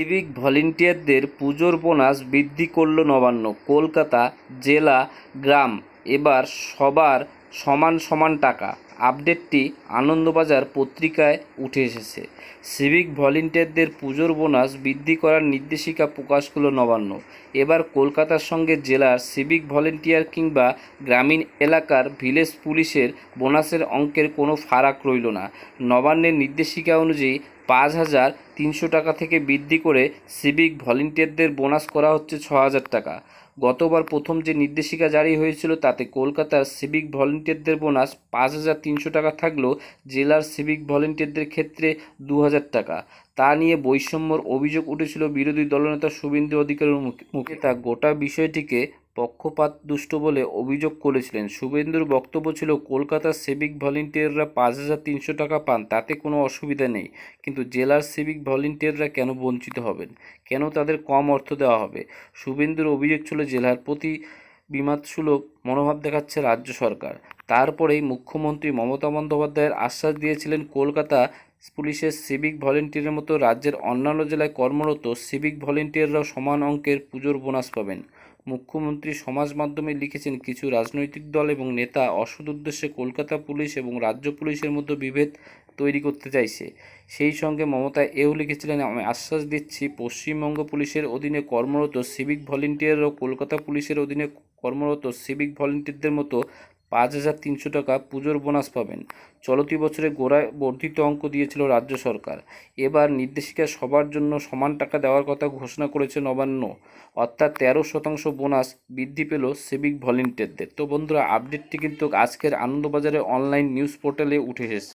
civic ভলেন্টিয়ারদের পুজোর bonus বৃদ্ধি করল নবান্ন কলকাতা জেলা গ্রাম এবার সবার সমান সমান টাকা আপডেটটি আনন্দবাজার পত্রিকায় উঠে এসেছে সিভিক ভলেন্টিয়ারদের পুজোর বোনাস বৃদ্ধি করার নির্দেশিকা প্রকাশ করল নবান্ন এবার কলকাতার সঙ্গে জেলার সিভিক ভলেন্টিয়ার কিংবা গ্রামীণ এলাকার ভিলেজ পুলিশের বোনাসের অঙ্কের কোনো ফারাক রইল না নবান্নের নির্দেশিকা অনুযায়ী পাঁচ হাজার তিনশো টাকা থেকে বৃদ্ধি করে সিভিক ভলেন্টিয়ারদের বোনাস করা হচ্ছে ছ হাজার টাকা গতবার প্রথম যে নির্দেশিকা জারি হয়েছিল তাতে কলকাতার সিভিক ভলেন্টিয়ারদের বোনাস পাঁচ হাজার তিনশো টাকা থাকলেও জেলার সিভিক ভলেন্টিয়ারদের ক্ষেত্রে দু হাজার টাকা তা নিয়ে বৈষম্যর অভিযোগ উঠেছিল বিরোধী দলনেতা শুভেন্দু অধিকারের মুখে তা গোটা বিষয়টিকে পক্ষপাত দুষ্ট বলে অভিযোগ করেছিলেন শুভেন্দুর বক্তব্য ছিল কলকাতার সিভিক ভলেন্টিয়াররা পাঁচ হাজার তিনশো টাকা পান তাতে কোনো অসুবিধা নেই কিন্তু জেলার সিভিক ভলেন্টিয়াররা কেন বঞ্চিত হবেন কেন তাদের কম অর্থ দেওয়া হবে শুভেন্দুর অভিযোগ ছিল জেলার প্রতি বিমাতসুলভ মনোভাব দেখাচ্ছে রাজ্য সরকার তারপরেই মুখ্যমন্ত্রী মমতা বন্দ্যোপাধ্যায়ের আশ্বাস দিয়েছিলেন কলকাতা পুলিশের সিভিক ভলেন্টিয়ারের মতো রাজ্যের অন্যান্য জেলায় কর্মরত সিভিক ভলেন্টিয়াররাও সমান অঙ্কের পুজোর বোনাস পাবেন মুখ্যমন্ত্রী সমাজ মাধ্যমে লিখেছেন কিছু রাজনৈতিক দল এবং নেতা অসৎ উদ্দেশ্যে কলকাতা পুলিশ এবং রাজ্য পুলিশের মধ্যে বিভেদ তৈরি করতে চাইছে সেই সঙ্গে মমতা এও লিখেছিলেন আমি আশ্বাস দিচ্ছি পশ্চিমবঙ্গ পুলিশের অধীনে কর্মরত সিভিক ভলেন্টিয়ার ও কলকাতা পুলিশের অধীনে কর্মরত সিভিক ভলেন্টিয়ারদের মতো পাঁচ হাজার তিনশো টাকা পুজোর বোনাস পাবেন চলতি বছরে গোড়ায় বর্ধিত অঙ্ক দিয়েছিল রাজ্য সরকার এবার নির্দেশিকা সবার জন্য সমান টাকা দেওয়ার কথা ঘোষণা করেছে নবান্ন অর্থাৎ তেরো শতাংশ বোনাস বৃদ্ধি পেল সিভিক ভলেন্টিয়ারদের তো বন্ধুরা আপডেটটি কিন্তু আজকের আনন্দবাজারে অনলাইন নিউজ পোর্টালে উঠে এসেছে